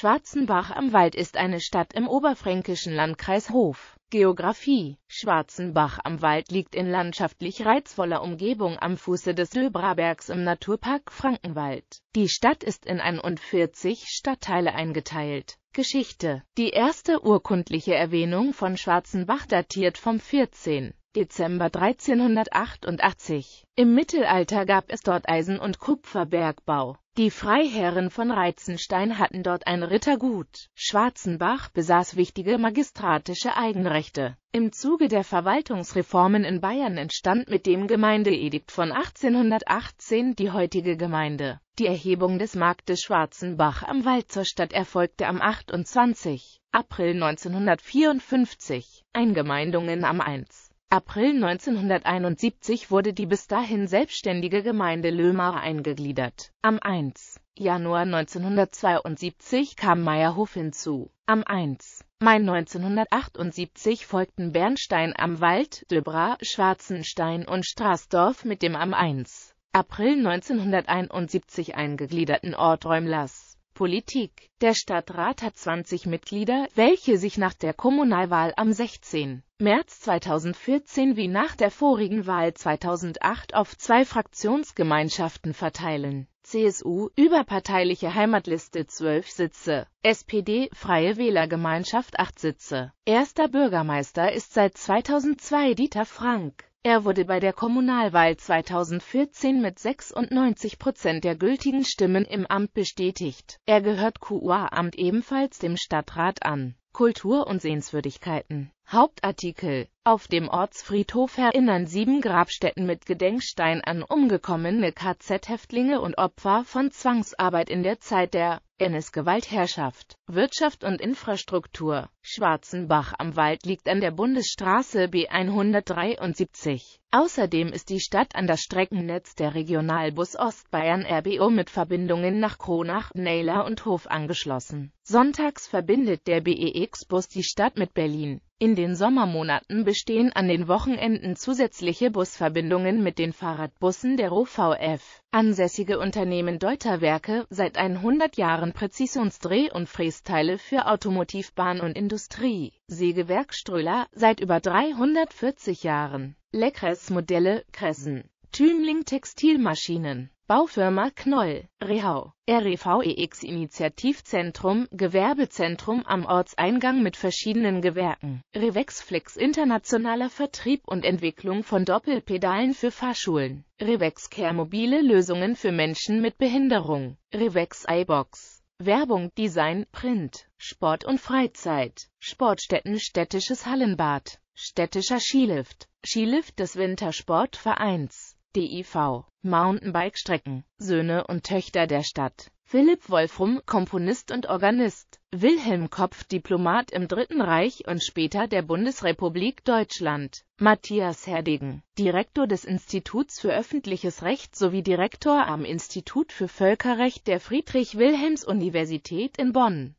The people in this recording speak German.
Schwarzenbach am Wald ist eine Stadt im oberfränkischen Landkreis Hof. Geografie Schwarzenbach am Wald liegt in landschaftlich reizvoller Umgebung am Fuße des Löbrabergs im Naturpark Frankenwald. Die Stadt ist in 41 Stadtteile eingeteilt. Geschichte Die erste urkundliche Erwähnung von Schwarzenbach datiert vom 14. Dezember 1388. Im Mittelalter gab es dort Eisen- und Kupferbergbau. Die Freiherren von Reitzenstein hatten dort ein Rittergut. Schwarzenbach besaß wichtige magistratische Eigenrechte. Im Zuge der Verwaltungsreformen in Bayern entstand mit dem Gemeindeedikt von 1818 die heutige Gemeinde. Die Erhebung des Marktes Schwarzenbach am Wald zur Stadt erfolgte am 28. April 1954. Eingemeindungen am 1. April 1971 wurde die bis dahin selbstständige Gemeinde Lömar eingegliedert. Am 1. Januar 1972 kam Meierhof hinzu. Am 1. Mai 1978 folgten Bernstein am Wald, Döbra, Schwarzenstein und Straßdorf mit dem am 1. April 1971 eingegliederten Ort Räumlers. Politik. Der Stadtrat hat 20 Mitglieder, welche sich nach der Kommunalwahl am 16. März 2014 wie nach der vorigen Wahl 2008 auf zwei Fraktionsgemeinschaften verteilen. CSU, überparteiliche Heimatliste 12 Sitze, SPD, Freie Wählergemeinschaft 8 Sitze. Erster Bürgermeister ist seit 2002 Dieter Frank. Er wurde bei der Kommunalwahl 2014 mit 96 Prozent der gültigen Stimmen im Amt bestätigt. Er gehört qa amt ebenfalls dem Stadtrat an. Kultur und Sehenswürdigkeiten Hauptartikel Auf dem Ortsfriedhof erinnern sieben Grabstätten mit Gedenkstein an umgekommene KZ-Häftlinge und Opfer von Zwangsarbeit in der Zeit der NS-Gewaltherrschaft, Wirtschaft und Infrastruktur. Schwarzenbach am Wald liegt an der Bundesstraße B173. Außerdem ist die Stadt an das Streckennetz der Regionalbus Ostbayern RBO mit Verbindungen nach Kronach, Neyla und Hof angeschlossen. Sonntags verbindet der BEX-Bus die Stadt mit Berlin. In den Sommermonaten bestehen an den Wochenenden zusätzliche Busverbindungen mit den Fahrradbussen der OVF. Ansässige Unternehmen Deuterwerke, seit 100 Jahren Präzisionsdreh- und Frästeile für Automotivbahn und Industrie. Sägewerk Ströhler, seit über 340 Jahren. Leckress Modelle, Kressen. Thümling Textilmaschinen, Baufirma Knoll, Rehau, REVEX Initiativzentrum, Gewerbezentrum am Ortseingang mit verschiedenen Gewerken, Revexflex internationaler Vertrieb und Entwicklung von Doppelpedalen für Fahrschulen, Revex Care mobile Lösungen für Menschen mit Behinderung, Revex iBox. Werbung, Design, Print, Sport und Freizeit, Sportstätten, städtisches Hallenbad, städtischer Skilift, Skilift des Wintersportvereins. DIV, Mountainbike-Strecken, Söhne und Töchter der Stadt. Philipp Wolfrum, Komponist und Organist. Wilhelm Kopf, Diplomat im Dritten Reich und später der Bundesrepublik Deutschland. Matthias Herdegen, Direktor des Instituts für öffentliches Recht sowie Direktor am Institut für Völkerrecht der Friedrich-Wilhelms-Universität in Bonn.